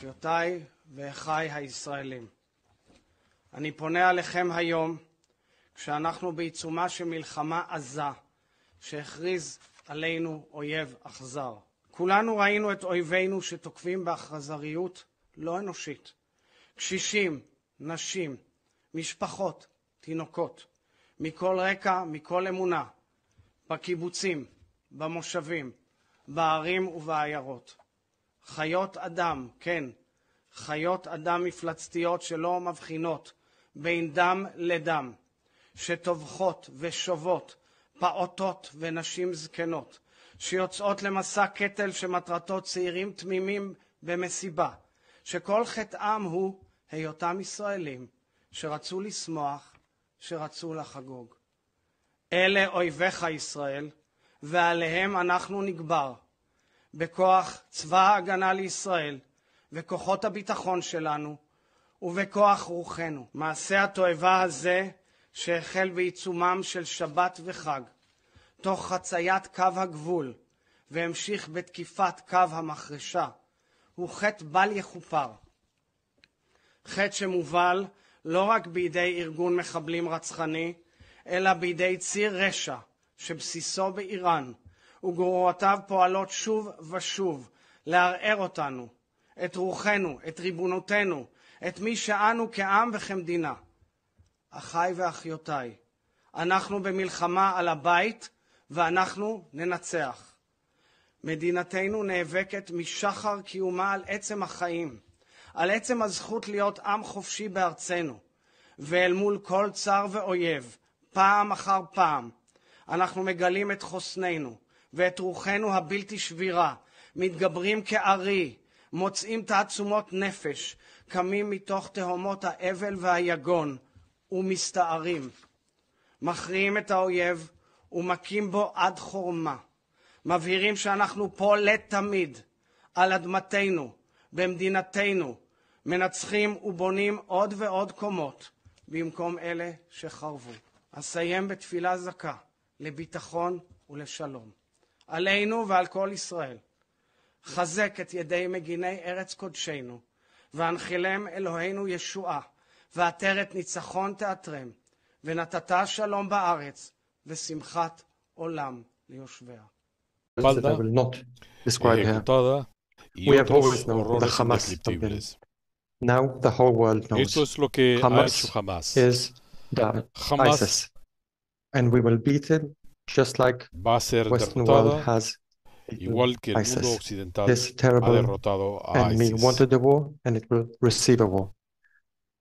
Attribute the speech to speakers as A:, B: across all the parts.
A: אחיותיי ואחיי הישראלים, אני פונה אליכם היום כשאנחנו בעיצומה של מלחמה עזה שהכריז עלינו אויב אכזר. כולנו ראינו את אויבינו שתוקפים באכזריות לא אנושית. קשישים, נשים, משפחות, תינוקות, מכל רקע, מכל אמונה, בקיבוצים, במושבים, בערים ובעיירות. חיות אדם, כן, חיות אדם מפלצתיות שלא מבחינות בין דם לדם, שטובחות ושובות פעוטות ונשים זקנות, שיוצאות למסע קטל שמטרתו צעירים תמימים במסיבה, שכל חטאם הוא היותם ישראלים, שרצו לשמוח, שרצו לחגוג. אלה אויביך, ישראל, ועליהם אנחנו נגבר. בכוח צבא ההגנה לישראל וכוחות הביטחון שלנו ובכוח רוחנו. מעשה התועבה הזה, שהחל בעיצומם של שבת וחג, תוך חציית קו הגבול והמשיך בתקיפת קו המחרשה, הוא חטא בל יכופר. חטא שמובל לא רק בידי ארגון מחבלים רצחני, אלא בידי ציר רשע שבסיסו באיראן, וגרורותיו פועלות שוב ושוב לערער אותנו, את רוחנו, את ריבונותנו, את מי שאנו כעם וכמדינה. אחי ואחיותיי, אנחנו במלחמה על הבית ואנחנו ננצח. מדינתנו נאבקת משחר קיומה על עצם החיים, על עצם הזכות להיות עם חופשי בארצנו, ואל מול כל צר ואויב, פעם אחר פעם, אנחנו מגלים את חוסננו, ואת רוחנו הבלתי שבירה, מתגברים כארי, מוצאים תעצומות נפש, קמים מתוך תהומות האבל והיגון ומסתערים. מכריעים את האויב ומכים בו עד חורמה. מבהירים שאנחנו פה לתמיד, על אדמתנו, במדינתנו, מנצחים ובונים עוד ועוד קומות במקום אלה שחרבו. אסיים בתפילה זכה לביטחון ולשלום. עלינו ועל כל ישראל. חזק את ידי מגיני ארץ קודשנו, והנחילם אלוהינו ישועה, ועטרת ניצחון תעטרם, ונתתה שלום בארץ, ושמחת עולם ליושביה.
B: Now the whole world knows lo que Hamas, ha hecho Hamas just like va a ser Western world has uh, igual que el ISIS. mundo occidental this terrible ha derrotado a enemy ISIS. wanted the war and it will receive a war.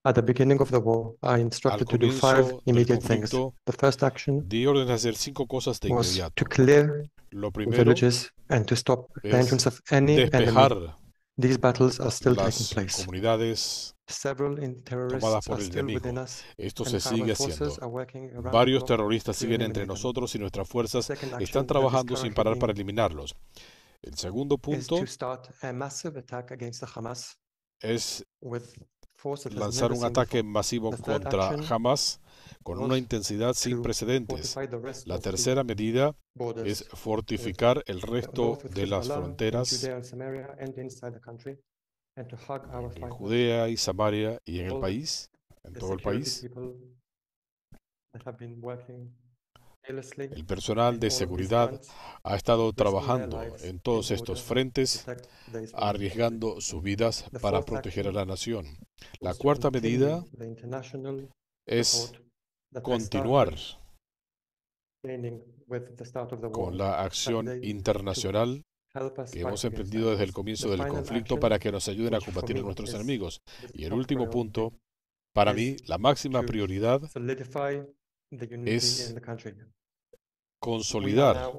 B: At the beginning of the war, I instructed to do five immediate things. The first action
C: de hacer cinco cosas de was to clear Lo villages
B: and to stop the entrance of any enemy These battles are still Las taking
C: comunidades
B: tomadas por el enemigo. Esto se sigue haciendo. Varios terroristas siguen entre nosotros y nuestras fuerzas están trabajando sin parar para
C: eliminarlos. El segundo punto es lanzar un ataque masivo contra Hamas con una intensidad sin precedentes. La tercera medida es fortificar el resto de las fronteras
B: en Judea
C: y Samaria y en el país, en todo el país.
B: El personal de seguridad ha estado trabajando en todos estos
C: frentes, arriesgando sus vidas para proteger a la nación. La cuarta medida es continuar
B: con la acción internacional que hemos emprendido desde el comienzo del conflicto para
C: que nos ayuden a combatir a nuestros enemigos. Y el último punto, para mí, la máxima prioridad es consolidar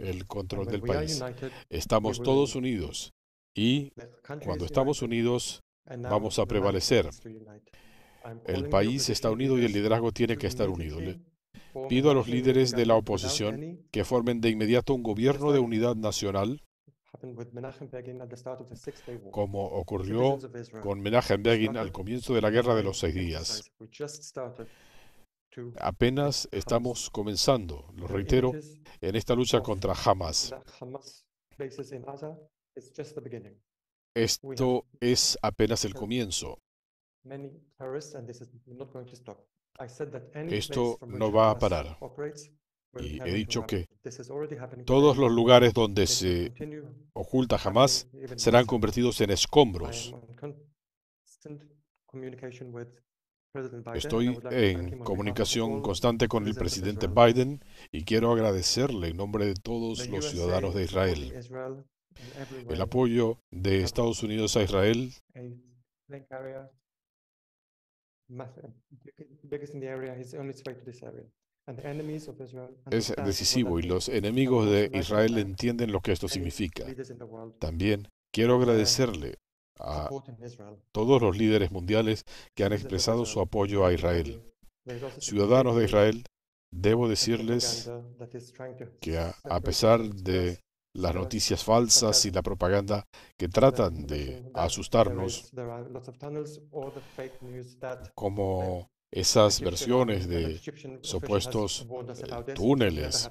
C: el control del país. Estamos todos unidos y cuando estamos unidos vamos a prevalecer.
B: El país está
C: unido y el liderazgo tiene que estar unido. Pido a los líderes de la oposición que formen de inmediato un gobierno de unidad nacional,
B: como ocurrió con Menachem Begin al comienzo de la Guerra de los Seis Días.
C: Apenas estamos comenzando, lo reitero, en esta lucha contra Hamas. Esto es apenas el comienzo.
B: Esto no va a parar. Y he dicho que todos los lugares
C: donde se oculta Hamas serán convertidos en escombros.
B: Estoy en comunicación constante con el presidente
C: Biden y quiero agradecerle en nombre de todos los ciudadanos de Israel el apoyo de Estados Unidos a Israel
B: es decisivo
C: y los enemigos de Israel entienden lo que esto significa. También quiero agradecerle a todos los líderes mundiales que han expresado su apoyo a Israel. Ciudadanos de Israel, debo decirles que a, pesar de las noticias falsas y la propaganda que tratan de asustarnos,
B: como esas este versiones de supuestos eh, túneles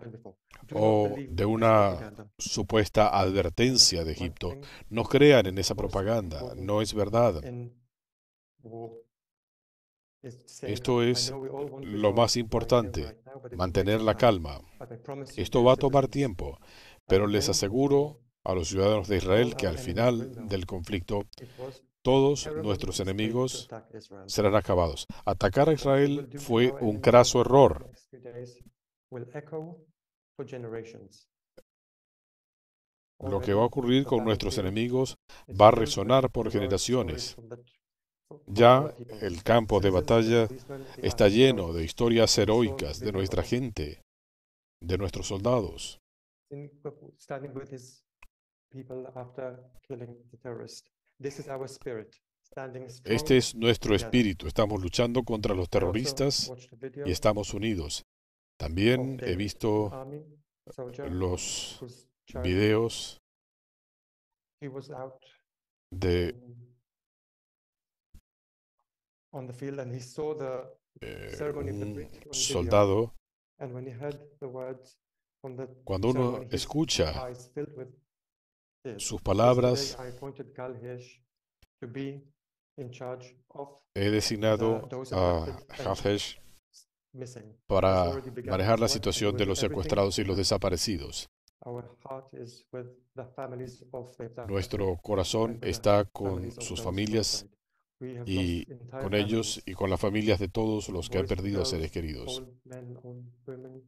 C: o de una supuesta advertencia de Egipto. No crean en esa propaganda, no es verdad.
B: Esto es lo más importante, mantener la calma. Esto va a tomar tiempo,
C: pero les aseguro a los ciudadanos de Israel que al final del conflicto todos nuestros enemigos serán acabados. Atacar a Israel fue un craso error. Lo que va a ocurrir con nuestros enemigos va a resonar por generaciones. Ya el campo de batalla está lleno de historias heroicas de nuestra gente, de nuestros soldados.
B: Este es nuestro espíritu.
C: Estamos luchando contra los terroristas y estamos unidos. También he visto los videos de
B: soldado cuando uno escucha sus palabras. He designado a Hafesh
C: para manejar la situación de los secuestrados y los desaparecidos.
B: Nuestro corazón está con sus familias y con ellos
C: y con las familias de todos los que han perdido a seres queridos.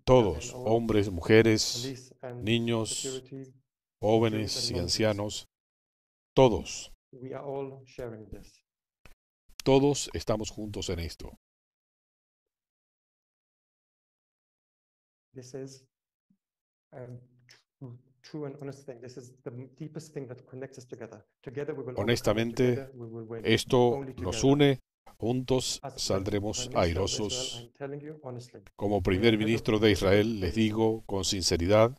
B: Todos, hombres, mujeres, niños,
C: jóvenes y ancianos, todos. Todos estamos juntos en esto.
B: Honestamente, esto nos une.
C: Juntos saldremos airosos. Como primer ministro de Israel, les digo con sinceridad,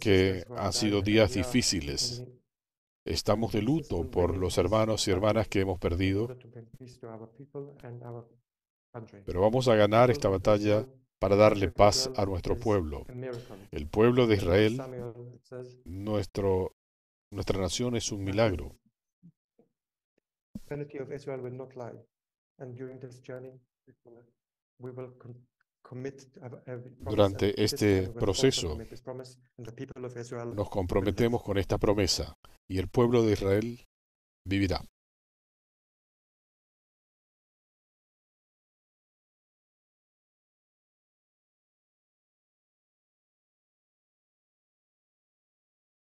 B: que han sido días difíciles.
C: Estamos de luto por los hermanos y hermanas que hemos perdido, pero vamos a ganar esta batalla para darle paz a nuestro pueblo. El pueblo de Israel, nuestro, nuestra nación es un milagro.
B: Uh, uh, Durante este proceso nos
C: comprometemos con esta promesa y el pueblo de Israel vivirá.